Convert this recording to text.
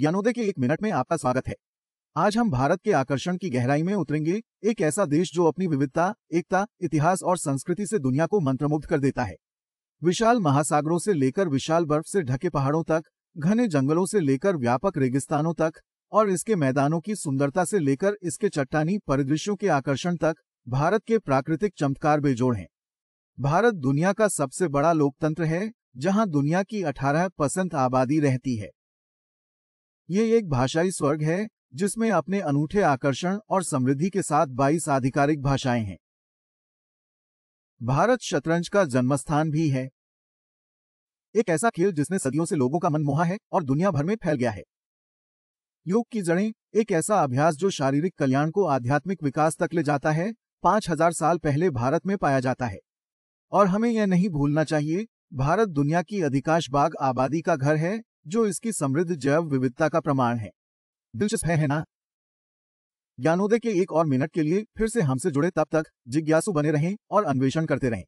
ज्ञानोदय के एक मिनट में आपका स्वागत है आज हम भारत के आकर्षण की गहराई में उतरेंगे एक ऐसा देश जो अपनी विविधता एकता इतिहास और संस्कृति से दुनिया को मंत्रमुग्ध कर देता है विशाल महासागरों से लेकर विशाल बर्फ से ढके पहाड़ों तक घने जंगलों से लेकर व्यापक रेगिस्तानों तक और इसके मैदानों की सुंदरता से लेकर इसके चट्टानी परिदृश्यों के आकर्षण तक भारत के प्राकृतिक चमत्कार बेजोड़ हैं भारत दुनिया का सबसे बड़ा लोकतंत्र है जहां दुनिया की 18 परसेंट आबादी रहती है ये एक भाषाई स्वर्ग है जिसमें अपने अनूठे आकर्षण और समृद्धि के साथ 22 आधिकारिक भाषाएं हैं भारत शतरंज का जन्मस्थान भी है एक ऐसा खेल जिसने सदियों से लोगों का मन मोहा है और दुनिया भर में फैल गया है योग की जड़ें एक ऐसा अभ्यास जो शारीरिक कल्याण को आध्यात्मिक विकास तक ले जाता है पांच हजार साल पहले भारत में पाया जाता है और हमें यह नहीं भूलना चाहिए भारत दुनिया की अधिकांश बाग आबादी का घर है जो इसकी समृद्ध जैव विविधता का प्रमाण है दिलचस्प है, है ना ज्ञानोदय के एक और मिनट के लिए फिर से हमसे जुड़े तब तक जिज्ञासु बने रहें और अन्वेषण करते रहें